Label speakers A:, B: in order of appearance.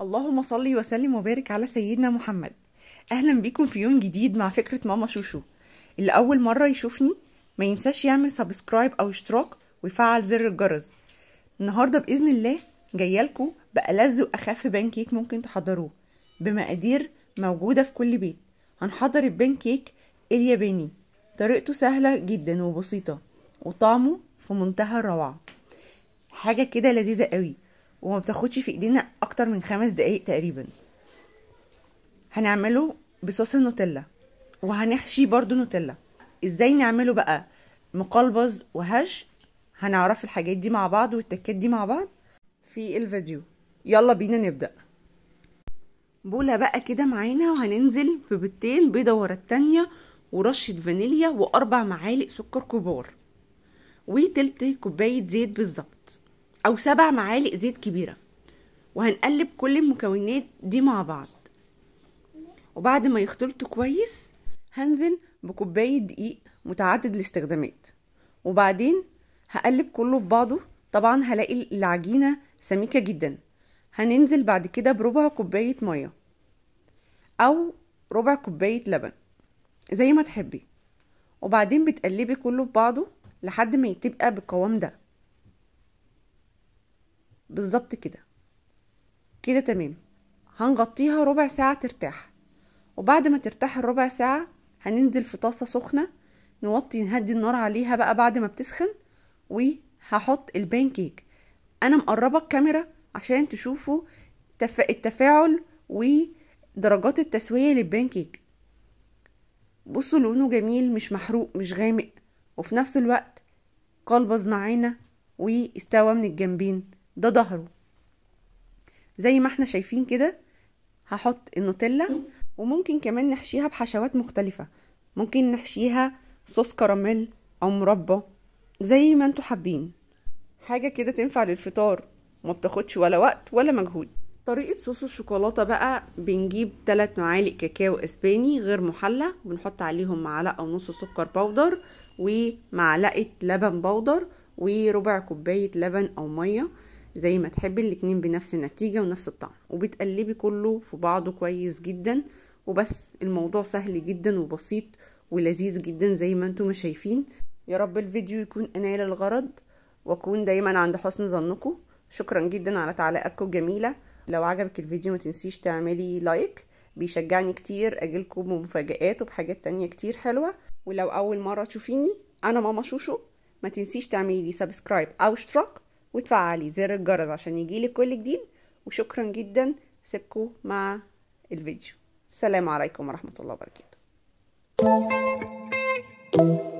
A: اللهم صل وسلم وبارك على سيدنا محمد اهلا بيكم في يوم جديد مع فكره ماما شوشو اللي اول مره يشوفني ما ينساش يعمل سبسكرايب او اشتراك ويفعل زر الجرس النهارده باذن الله جايالكوا بالذ واخف بانكيك ممكن تحضروه بمقادير موجوده في كل بيت هنحضر البانكيك الياباني طريقته سهله جدا وبسيطه وطعمه في منتهى الروعه حاجه كده لذيذه قوي وما بتاخدش في ايدينا اكتر من خمس دقايق تقريبا هنعمله بصوص النوتيلا وهنحشي برضو نوتيلا ازاي نعمله بقى مقلبز وهش هنعرف الحاجات دي مع بعض والتكات دي مع بعض في الفيديو يلا بينا نبدأ بولة بقى كده معانا وهننزل ببيضتين بيضة ورا التانية ورشة فانيليا وأربع معالق سكر كبار وتلت كوباية زيت بالظبط أو سبع معالق زيت كبيرة وهنقلب كل المكونات دي مع بعض وبعد ما يختلطوا كويس هنزل بكوباية دقيق متعدد الاستخدامات وبعدين هقلب كله في بعضه طبعا هلاقي العجينة سميكة جدا هننزل بعد كده بربع كوباية مية أو ربع كوباية لبن زي ما تحبي وبعدين بتقلبي كله في بعضه لحد ما يتبقى بالقوام ده بالظبط كده كده تمام هنغطيها ربع ساعة ترتاح وبعد ما ترتاح الربع ساعة هننزل في طاسة سخنة نوطي نهدي النار عليها بقى بعد ما بتسخن وهحط البان كيك انا مقربة الكاميرا عشان تشوفوا التفاعل ودرجات التسوية للبان كيك بصوا لونه جميل مش محروق مش غامق وفي نفس الوقت قلبز معانا واستوى من الجنبين ده ظهره زي ما احنا شايفين كده هحط النوتيلا وممكن كمان نحشيها بحشوات مختلفة ممكن نحشيها صوص كراميل او مربى زي ما انتوا حابين حاجة كده تنفع للفطار ما بتاخدش ولا وقت ولا مجهود طريقة صوص الشوكولاتة بقى بنجيب 3 معالق كاكاو اسباني غير محلى وبنحط عليهم معلقة ونص سكر بودر ومعلقة لبن بودر وربع كوباية لبن أو مية زي ما تحبي الاتنين بنفس النتيجة ونفس الطعم وبتقلبي كله في بعضه كويس جدا وبس الموضوع سهل جدا وبسيط ولذيذ جدا زي ما انتم شايفين يا رب الفيديو يكون انال الغرض واكون دايما عند حسن ظنكم شكرا جدا على تعليقاتكم الجميلة لو عجبك الفيديو ما تنسيش تعملي لايك بيشجعني كتير اجيلكم بمفاجآت وبحاجات تانية كتير حلوة ولو اول مرة تشوفيني انا ماما شوشو ما تنسيش تعملي لي سبسكرايب او اشتراك وتفعلي زر الجرس عشان يجيلك كل جديد وشكرا جدا سيبكوا مع الفيديو السلام عليكم ورحمة الله وبركاته